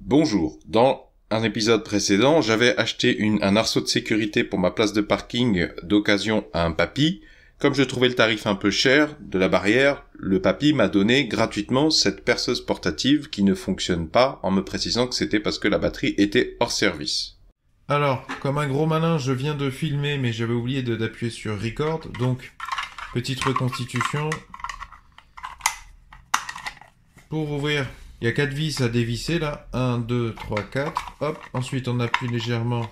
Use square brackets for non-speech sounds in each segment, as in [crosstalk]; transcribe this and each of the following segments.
Bonjour. Dans un épisode précédent, j'avais acheté un arceau de sécurité pour ma place de parking d'occasion à un papy. Comme je trouvais le tarif un peu cher de la barrière, le papy m'a donné gratuitement cette perceuse portative qui ne fonctionne pas en me précisant que c'était parce que la batterie était hors service. Alors, comme un gros malin, je viens de filmer mais j'avais oublié d'appuyer sur record, donc petite reconstitution. Pour ouvrir il y a 4 vis à dévisser là. 1, 2, 3, 4. Hop. Ensuite, on appuie légèrement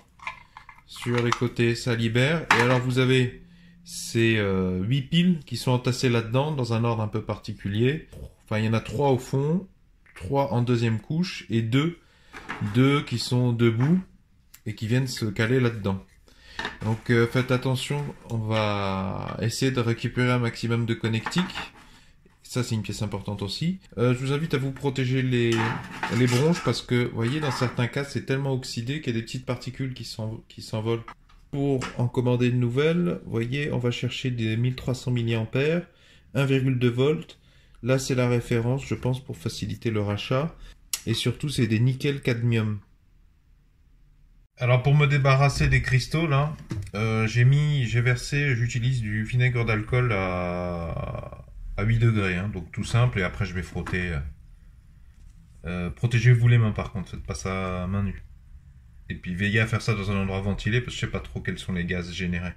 sur les côtés. Ça libère. Et alors, vous avez ces euh, huit 8 piles qui sont entassées là-dedans dans un ordre un peu particulier. Enfin, il y en a 3 au fond, 3 en deuxième couche et 2, deux qui sont debout et qui viennent se caler là-dedans. Donc euh, faites attention, on va essayer de récupérer un maximum de connectiques. Ça, c'est une pièce importante aussi. Euh, je vous invite à vous protéger les, les bronches parce que, vous voyez, dans certains cas, c'est tellement oxydé qu'il y a des petites particules qui s'envolent. Pour en commander de nouvelles, vous voyez, on va chercher des 1300 mAh, 1,2 volts. Là, c'est la référence, je pense, pour faciliter le rachat. Et surtout, c'est des nickel-cadmium. Alors pour me débarrasser des cristaux là, euh, j'ai mis, j'ai versé, j'utilise du vinaigre d'alcool à 8 degrés, hein, donc tout simple, et après je vais frotter. Euh, euh, Protégez-vous les mains par contre, faites pas ça à main nue. Et puis veillez à faire ça dans un endroit ventilé, parce que je sais pas trop quels sont les gaz générés.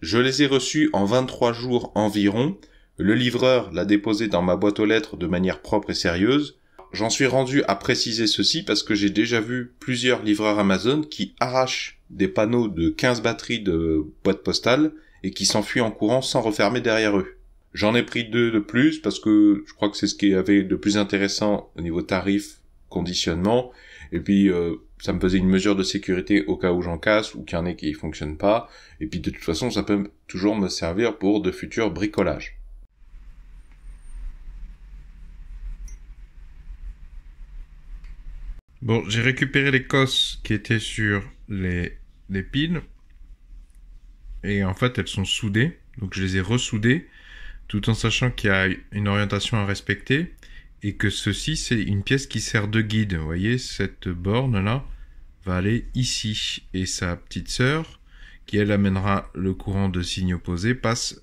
Je les ai reçus en 23 jours environ. Le livreur l'a déposé dans ma boîte aux lettres de manière propre et sérieuse. J'en suis rendu à préciser ceci parce que j'ai déjà vu plusieurs livreurs Amazon qui arrachent des panneaux de 15 batteries de boîtes postales et qui s'enfuient en courant sans refermer derrière eux. J'en ai pris deux de plus parce que je crois que c'est ce qui avait de plus intéressant au niveau tarif, conditionnement. Et puis, euh, ça me faisait une mesure de sécurité au cas où j'en casse ou qu'il y en ait qui fonctionne pas. Et puis, de toute façon, ça peut toujours me servir pour de futurs bricolages. Bon, j'ai récupéré les cosses qui étaient sur les, les Et en fait, elles sont soudées. Donc, je les ai ressoudées tout en sachant qu'il y a une orientation à respecter et que ceci, c'est une pièce qui sert de guide. Vous voyez, cette borne-là va aller ici et sa petite sœur, qui elle amènera le courant de signe opposé passe,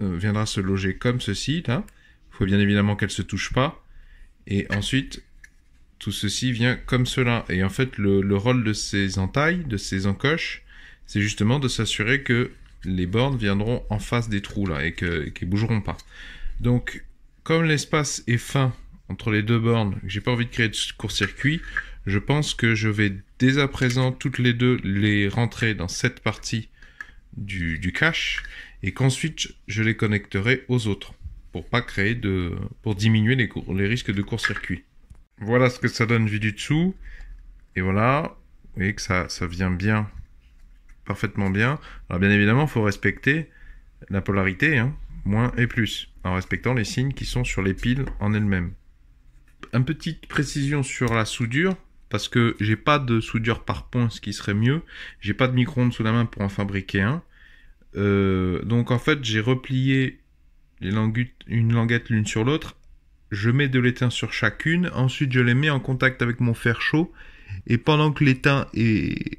euh, viendra se loger comme ceci, là. Il faut bien évidemment qu'elle se touche pas. Et ensuite, tout ceci vient comme cela. Et en fait, le rôle de ces entailles, de ces encoches, c'est justement de s'assurer que les bornes viendront en face des trous là et qui bougeront pas. Donc comme l'espace est fin entre les deux bornes, j'ai pas envie de créer de court-circuit, je pense que je vais dès à présent toutes les deux les rentrer dans cette partie du, cache et qu'ensuite je les connecterai aux autres pour pas créer de pour diminuer les, risques de court-circuit. Voilà ce que ça donne vu du dessous et voilà, vous voyez que ça, ça vient bien parfaitement bien. Alors bien évidemment, il faut respecter la polarité, hein, moins et plus, en respectant les signes qui sont sur les piles en elles-mêmes. Une petite précision sur la soudure, parce que j'ai pas de soudure par point, ce qui serait mieux. J'ai pas de micro-ondes sous la main pour en fabriquer un. Euh, donc en fait, j'ai replié une languette l'une sur l'autre. Je mets de l'étain sur chacune. Ensuite, je les mets en contact avec mon fer chaud. Et pendant que l'étain est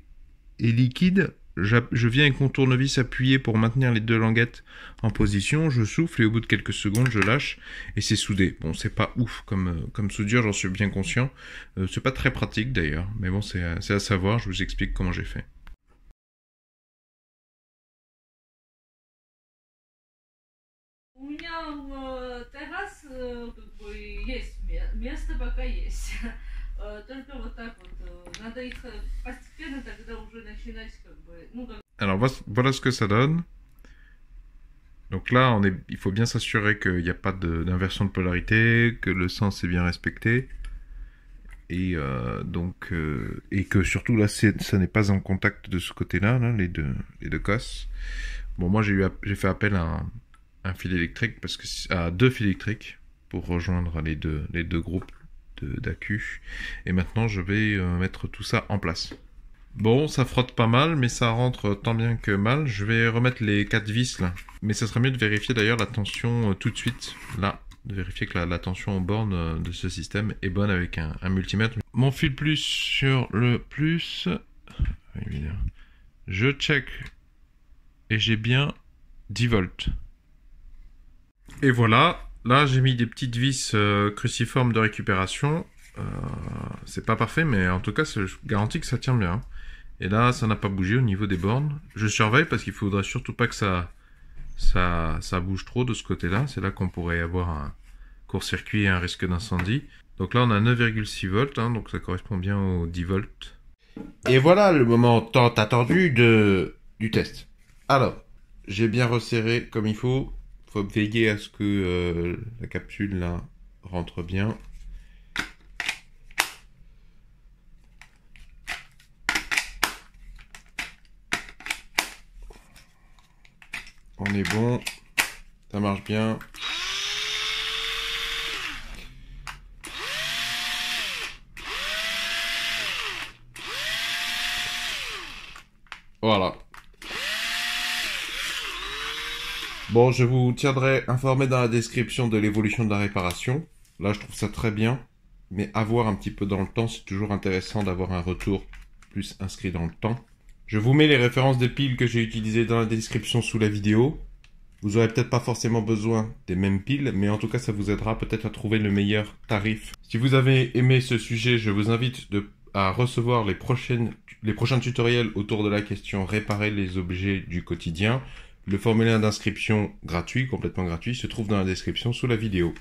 liquide, je viens avec mon tournevis appuyé pour maintenir les deux languettes en position, je souffle et au bout de quelques secondes je lâche et c'est soudé. Bon, c'est pas ouf comme, euh, comme soudure, j'en suis bien conscient. Euh, c'est pas très pratique d'ailleurs, mais bon, c'est à savoir, je vous explique comment j'ai fait. [laughs] Alors voilà ce que ça donne. Donc là, on il faut bien s'assurer qu'il n'y a pas d'inversion de, polarité, que le sens est bien respecté, et euh, donc euh, et que surtout là, ça n'est pas en contact de ce côté-là, les deux les deux cosses. Bon, moi j'ai fait appel à un, un, fil électrique parce que à deux fils électriques pour rejoindre les deux les deux groupes d'accu Et maintenant, je vais euh, mettre tout ça en place. Bon, ça frotte pas mal, mais ça rentre tant bien que mal. Je vais remettre les quatre vis là. Mais ça serait mieux de vérifier d'ailleurs la tension euh, tout de suite, là. De vérifier que la, tension aux bornes euh, de ce système est bonne avec un, un, multimètre. Mon fil plus sur le plus. Je check. Et j'ai bien 10 volts. Et voilà, Là, j'ai mis des petites vis euh, cruciformes de récupération. Euh, c'est pas parfait, mais en tout cas, je garantis que ça tient bien. Et là, ça n'a pas bougé au niveau des bornes. Je surveille parce qu'il faudrait surtout pas que ça, ça, bouge trop de ce côté-là. C'est là, qu'on pourrait avoir un court-circuit et un risque d'incendie. Donc là, on a 9,6 volts, hein, donc ça correspond bien aux 10 volts. Et voilà le moment tant attendu du test. Alors, j'ai bien resserré comme il faut veiller à ce que euh, la capsule là rentre bien. On est bon, ça marche bien. Voilà. Bon, je vous tiendrai informé dans la description de l'évolution de la réparation. Là, je trouve ça très bien, mais avoir un petit peu dans le temps, c'est toujours intéressant d'avoir un retour plus inscrit dans le temps. Je vous mets les références des piles que j'ai utilisées dans la description sous la vidéo. Vous aurez peut-être pas forcément besoin des mêmes piles, mais en tout cas, ça vous aidera peut-être à trouver le meilleur tarif. Si vous avez aimé ce sujet, je vous invite à recevoir les, prochaines, les prochains tutoriels autour de la question réparer les objets du quotidien. Le formulaire d'inscription gratuit, complètement gratuit, se trouve dans la description sous la vidéo.